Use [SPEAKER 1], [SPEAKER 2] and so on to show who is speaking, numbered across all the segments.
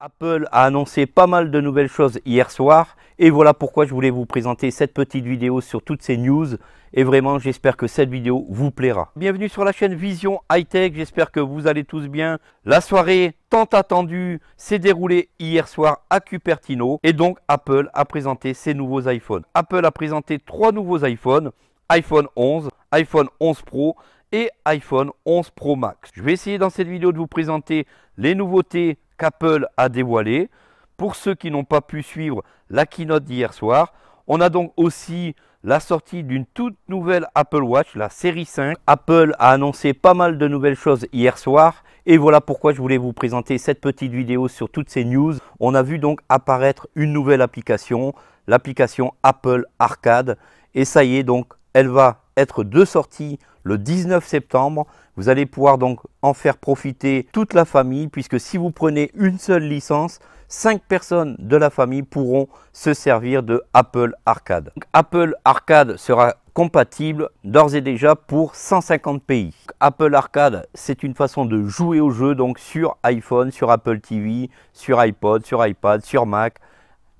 [SPEAKER 1] Apple a annoncé pas mal de nouvelles choses hier soir et voilà pourquoi je voulais vous présenter cette petite vidéo sur toutes ces news et vraiment j'espère que cette vidéo vous plaira. Bienvenue sur la chaîne Vision High Tech, j'espère que vous allez tous bien. La soirée tant attendue s'est déroulée hier soir à Cupertino et donc Apple a présenté ses nouveaux iPhones. Apple a présenté trois nouveaux iPhones, iPhone 11, iPhone 11 Pro et iPhone 11 Pro Max. Je vais essayer dans cette vidéo de vous présenter les nouveautés apple a dévoilé. Pour ceux qui n'ont pas pu suivre la keynote d'hier soir, on a donc aussi la sortie d'une toute nouvelle Apple Watch, la série 5. Apple a annoncé pas mal de nouvelles choses hier soir. Et voilà pourquoi je voulais vous présenter cette petite vidéo sur toutes ces news. On a vu donc apparaître une nouvelle application, l'application Apple Arcade. Et ça y est, donc elle va être de sortie le 19 septembre. Vous allez pouvoir donc en faire profiter toute la famille puisque si vous prenez une seule licence, 5 personnes de la famille pourront se servir de Apple Arcade. Apple Arcade sera compatible d'ores et déjà pour 150 pays. Apple Arcade, c'est une façon de jouer au jeu donc sur iPhone, sur Apple TV, sur iPod, sur iPad, sur Mac,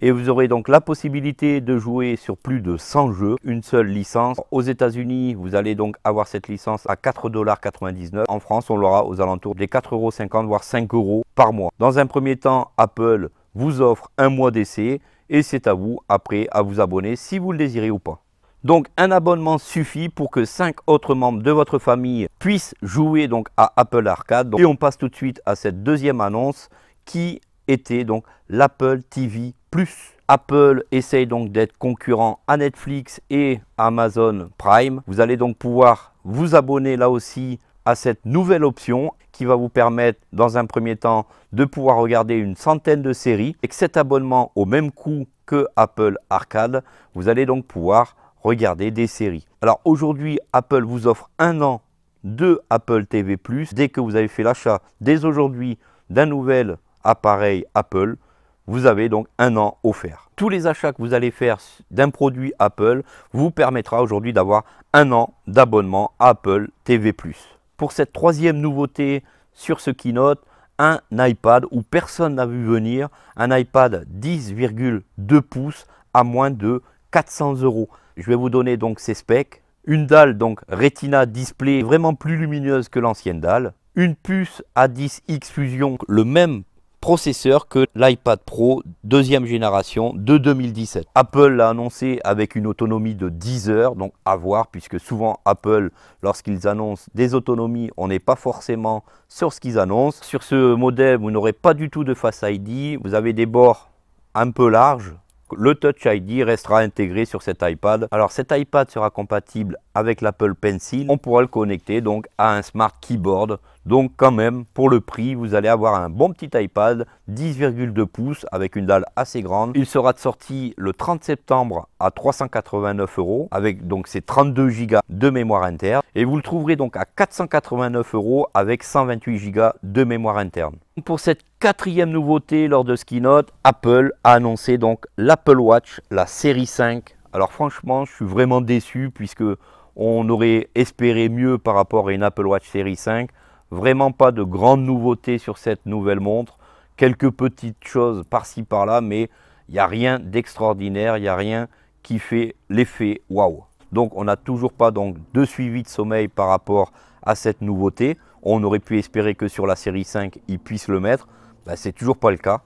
[SPEAKER 1] et vous aurez donc la possibilité de jouer sur plus de 100 jeux, une seule licence. Aux États-Unis, vous allez donc avoir cette licence à 4,99$. En France, on l'aura aux alentours des 4,50€ voire euros par mois. Dans un premier temps, Apple vous offre un mois d'essai et c'est à vous après à vous abonner si vous le désirez ou pas. Donc un abonnement suffit pour que 5 autres membres de votre famille puissent jouer donc à Apple Arcade. Et on passe tout de suite à cette deuxième annonce qui était donc l'Apple TV Plus. Apple essaye donc d'être concurrent à Netflix et Amazon Prime. Vous allez donc pouvoir vous abonner là aussi à cette nouvelle option qui va vous permettre dans un premier temps de pouvoir regarder une centaine de séries et que cet abonnement au même coût que Apple Arcade, vous allez donc pouvoir regarder des séries. Alors aujourd'hui, Apple vous offre un an de Apple TV+. Plus. Dès que vous avez fait l'achat dès aujourd'hui d'un nouvel appareil Apple, vous avez donc un an offert. Tous les achats que vous allez faire d'un produit Apple vous permettra aujourd'hui d'avoir un an d'abonnement Apple TV+. Pour cette troisième nouveauté sur ce keynote, un iPad où personne n'a vu venir, un iPad 10,2 pouces à moins de 400 euros. Je vais vous donner donc ses specs. Une dalle donc Retina Display vraiment plus lumineuse que l'ancienne dalle. Une puce A10X Fusion, le même processeur que l'iPad Pro deuxième génération de 2017. Apple l'a annoncé avec une autonomie de 10 heures, donc à voir, puisque souvent Apple, lorsqu'ils annoncent des autonomies, on n'est pas forcément sur ce qu'ils annoncent. Sur ce modèle, vous n'aurez pas du tout de Face ID, vous avez des bords un peu larges, le Touch ID restera intégré sur cet iPad. Alors cet iPad sera compatible avec l'Apple Pencil. On pourra le connecter donc à un Smart Keyboard donc quand même, pour le prix, vous allez avoir un bon petit iPad, 10,2 pouces avec une dalle assez grande. Il sera de sortie le 30 septembre à 389 euros avec donc ses 32 Go de mémoire interne. Et vous le trouverez donc à 489 euros avec 128 Go de mémoire interne. Pour cette quatrième nouveauté lors de ce keynote, Apple a annoncé donc l'Apple Watch, la série 5. Alors franchement, je suis vraiment déçu puisque on aurait espéré mieux par rapport à une Apple Watch série 5. Vraiment pas de grandes nouveautés sur cette nouvelle montre. Quelques petites choses par-ci par-là, mais il n'y a rien d'extraordinaire, il n'y a rien qui fait l'effet waouh. Donc on n'a toujours pas donc, de suivi de sommeil par rapport à cette nouveauté. On aurait pu espérer que sur la série 5, ils puissent le mettre. ce bah, c'est toujours pas le cas.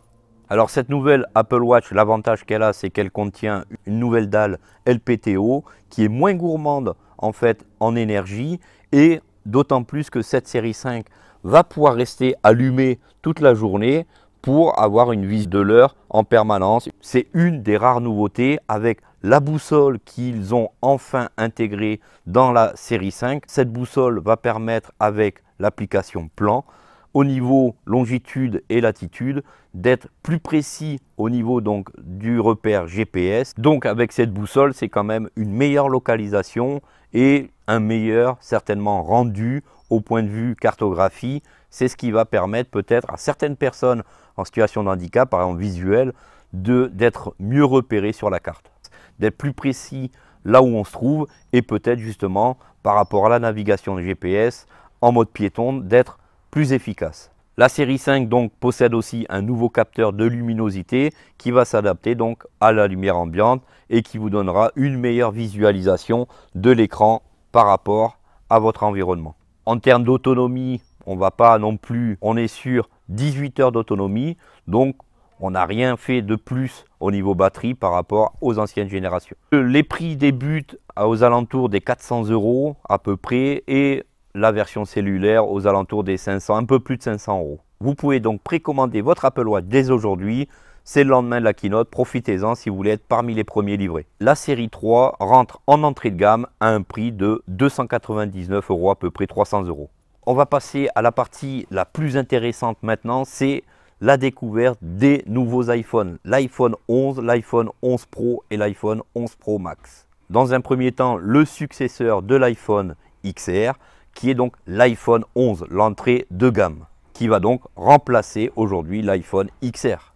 [SPEAKER 1] Alors cette nouvelle Apple Watch, l'avantage qu'elle a, c'est qu'elle contient une nouvelle dalle LPTO qui est moins gourmande en fait en énergie et D'autant plus que cette série 5 va pouvoir rester allumée toute la journée pour avoir une vis de l'heure en permanence. C'est une des rares nouveautés avec la boussole qu'ils ont enfin intégrée dans la série 5. Cette boussole va permettre avec l'application plan au niveau longitude et latitude d'être plus précis au niveau donc du repère GPS. Donc avec cette boussole, c'est quand même une meilleure localisation et un meilleur certainement rendu au point de vue cartographie. C'est ce qui va permettre peut-être à certaines personnes en situation de handicap, par exemple visuel, d'être mieux repérées sur la carte, d'être plus précis là où on se trouve et peut-être justement par rapport à la navigation de GPS en mode piéton, d'être plus efficace. La série 5 donc possède aussi un nouveau capteur de luminosité qui va s'adapter donc à la lumière ambiante et qui vous donnera une meilleure visualisation de l'écran par rapport à votre environnement. En termes d'autonomie, on va pas non plus, on est sur 18 heures d'autonomie, donc on n'a rien fait de plus au niveau batterie par rapport aux anciennes générations. Euh, les prix débutent aux alentours des 400 euros à peu près et la version cellulaire aux alentours des 500, un peu plus de 500 euros. Vous pouvez donc précommander votre Apple Watch dès aujourd'hui. C'est le lendemain de la keynote, profitez-en si vous voulez être parmi les premiers livrés. La série 3 rentre en entrée de gamme à un prix de 299 euros, à peu près 300 euros. On va passer à la partie la plus intéressante maintenant, c'est la découverte des nouveaux iPhones. L'iPhone 11, l'iPhone 11 Pro et l'iPhone 11 Pro Max. Dans un premier temps, le successeur de l'iPhone XR, qui est donc l'iPhone 11, l'entrée de gamme, qui va donc remplacer aujourd'hui l'iPhone XR.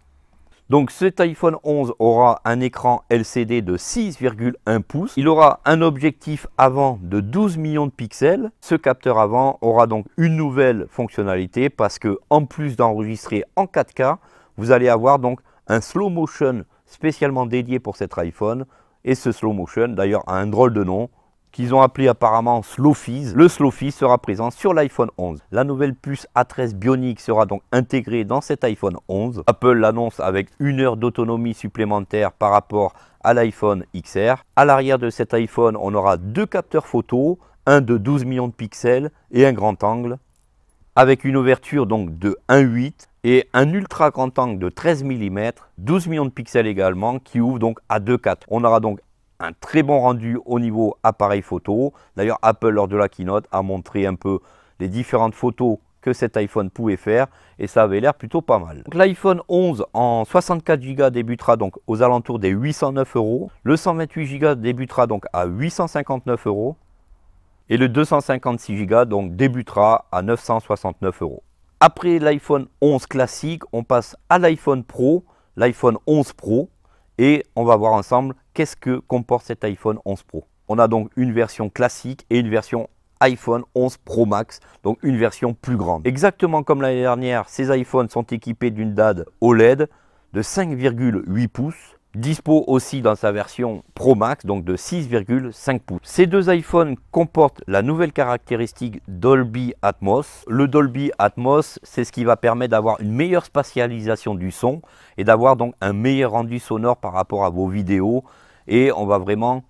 [SPEAKER 1] Donc cet iPhone 11 aura un écran LCD de 6,1 pouces. Il aura un objectif avant de 12 millions de pixels. Ce capteur avant aura donc une nouvelle fonctionnalité parce que en plus d'enregistrer en 4K, vous allez avoir donc un slow motion spécialement dédié pour cet iPhone. Et ce slow motion d'ailleurs a un drôle de nom, qu'ils ont appelé apparemment Slowfizz. Le Slowfizz sera présent sur l'iPhone 11. La nouvelle puce A13 Bionic sera donc intégrée dans cet iPhone 11. Apple l'annonce avec une heure d'autonomie supplémentaire par rapport à l'iPhone XR. À l'arrière de cet iPhone, on aura deux capteurs photo, un de 12 millions de pixels et un grand angle avec une ouverture donc de 1.8 et un ultra grand angle de 13 mm, 12 millions de pixels également, qui ouvre donc à 2.4. On aura donc un très bon rendu au niveau appareil photo. D'ailleurs, Apple, lors de la keynote, a montré un peu les différentes photos que cet iPhone pouvait faire et ça avait l'air plutôt pas mal. L'iPhone 11 en 64 Go débutera donc aux alentours des 809 euros. Le 128 Go débutera donc à 859 euros et le 256 Go donc débutera à 969 euros. Après l'iPhone 11 classique, on passe à l'iPhone Pro, l'iPhone 11 Pro et on va voir ensemble qu'est-ce que comporte cet iPhone 11 Pro. On a donc une version classique et une version iPhone 11 Pro Max, donc une version plus grande. Exactement comme l'année dernière, ces iPhones sont équipés d'une DAD OLED de 5,8 pouces Dispo aussi dans sa version Pro Max, donc de 6,5 pouces. Ces deux iPhones comportent la nouvelle caractéristique Dolby Atmos. Le Dolby Atmos, c'est ce qui va permettre d'avoir une meilleure spatialisation du son et d'avoir donc un meilleur rendu sonore par rapport à vos vidéos. Et on va vraiment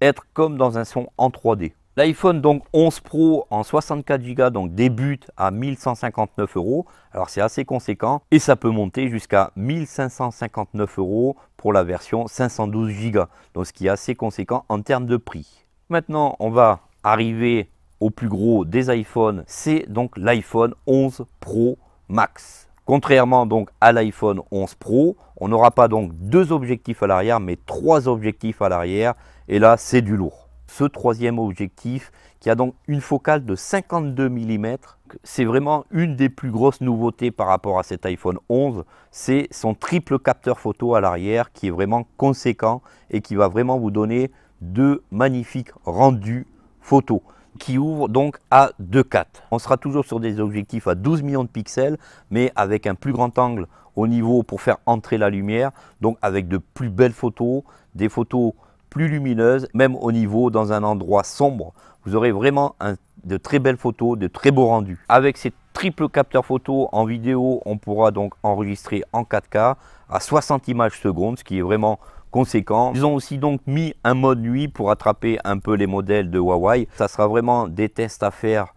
[SPEAKER 1] être comme dans un son en 3D. L'iPhone 11 Pro en 64 Go donc débute à 1159 euros. Alors c'est assez conséquent et ça peut monter jusqu'à 1559 euros pour la version 512 Go. Donc ce qui est assez conséquent en termes de prix. Maintenant on va arriver au plus gros des iPhones, c'est donc l'iPhone 11 Pro Max. Contrairement donc à l'iPhone 11 Pro, on n'aura pas donc deux objectifs à l'arrière, mais trois objectifs à l'arrière. Et là, c'est du lourd ce troisième objectif qui a donc une focale de 52 mm. C'est vraiment une des plus grosses nouveautés par rapport à cet iPhone 11. C'est son triple capteur photo à l'arrière qui est vraiment conséquent et qui va vraiment vous donner de magnifiques rendus photos qui ouvre donc à 2.4. On sera toujours sur des objectifs à 12 millions de pixels, mais avec un plus grand angle au niveau pour faire entrer la lumière, donc avec de plus belles photos, des photos plus lumineuse, même au niveau dans un endroit sombre. Vous aurez vraiment de très belles photos, de très beaux rendus. Avec ces triples capteurs photo en vidéo, on pourra donc enregistrer en 4K à 60 images secondes, ce qui est vraiment conséquent. Ils ont aussi donc mis un mode nuit pour attraper un peu les modèles de Huawei. Ça sera vraiment des tests à faire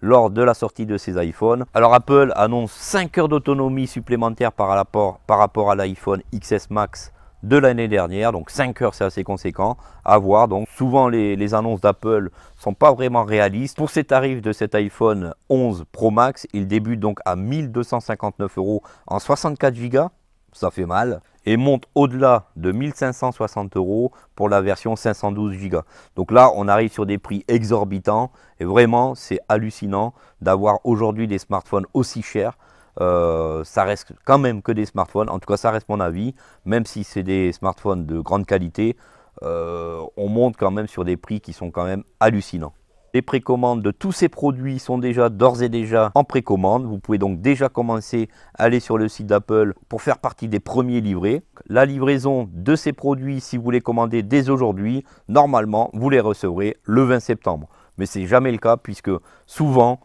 [SPEAKER 1] lors de la sortie de ces iPhones. Alors Apple annonce 5 heures d'autonomie supplémentaire par rapport à l'iPhone XS Max de l'année dernière. Donc 5 heures, c'est assez conséquent à voir. Donc souvent, les, annonces d'Apple sont pas vraiment réalistes. Pour ces tarifs de cet iPhone 11 Pro Max, il débute donc à 1259 euros en 64 gigas Ça fait mal et monte au-delà de 1560 euros pour la version 512 gigas Donc là, on arrive sur des prix exorbitants et vraiment, c'est hallucinant d'avoir aujourd'hui des smartphones aussi chers. Euh, ça reste quand même que des smartphones. En tout cas, ça reste mon avis. Même si c'est des smartphones de grande qualité, euh, on monte quand même sur des prix qui sont quand même hallucinants. Les précommandes de tous ces produits sont déjà d'ores et déjà en précommande. Vous pouvez donc déjà commencer à aller sur le site d'Apple pour faire partie des premiers livrés. La livraison de ces produits, si vous les commandez dès aujourd'hui, normalement, vous les recevrez le 20 septembre. Mais c'est jamais le cas puisque souvent,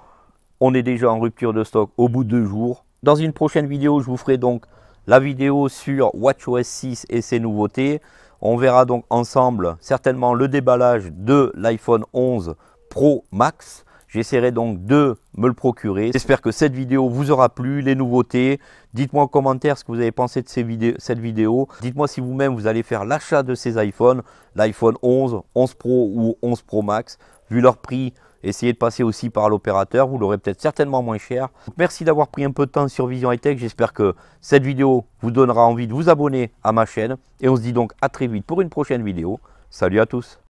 [SPEAKER 1] on est déjà en rupture de stock au bout de deux jours. Dans une prochaine vidéo, je vous ferai donc la vidéo sur WatchOS 6 et ses nouveautés. On verra donc ensemble certainement le déballage de l'iPhone 11 Pro Max. J'essaierai donc de me le procurer. J'espère que cette vidéo vous aura plu, les nouveautés. Dites-moi en commentaire ce que vous avez pensé de cette vidéo. Dites-moi si vous-même vous allez faire l'achat de ces iPhones, l'iPhone 11, 11 Pro ou 11 Pro Max vu leur prix, essayez de passer aussi par l'opérateur, vous l'aurez peut-être certainement moins cher. Merci d'avoir pris un peu de temps sur Vision Tech. j'espère que cette vidéo vous donnera envie de vous abonner à ma chaîne et on se dit donc à très vite pour une prochaine vidéo. Salut à tous